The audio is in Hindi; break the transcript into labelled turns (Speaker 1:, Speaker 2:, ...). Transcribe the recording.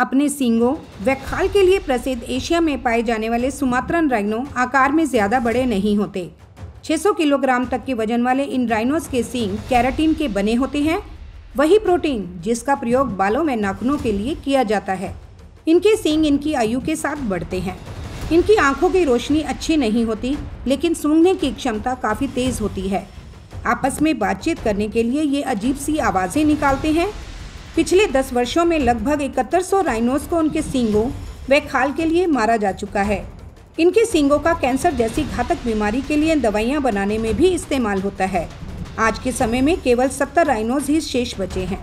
Speaker 1: अपने सींगों व खाल के लिए प्रसिद्ध एशिया में पाए जाने वाले सुमात्रन राइनो आकार में ज़्यादा बड़े नहीं होते 600 किलोग्राम तक के वजन वाले इन राइनोस के सींग कैराटीन के बने होते हैं वही प्रोटीन जिसका प्रयोग बालों में नाखूनों के लिए किया जाता है इनके सींग इनकी आयु के साथ बढ़ते हैं इनकी आंखों की रोशनी अच्छी नहीं होती लेकिन सूंघने की क्षमता काफ़ी तेज़ होती है आपस में बातचीत करने के लिए ये अजीब सी आवाज़ें निकालते हैं पिछले दस वर्षों में लगभग इकहत्तर सौ राइनोस को उनके सींगों व खाल के लिए मारा जा चुका है इनके सींगों का कैंसर जैसी घातक बीमारी के लिए दवाइयाँ बनाने में भी इस्तेमाल होता है आज के समय में केवल सत्तर राइनोज ही शेष बचे हैं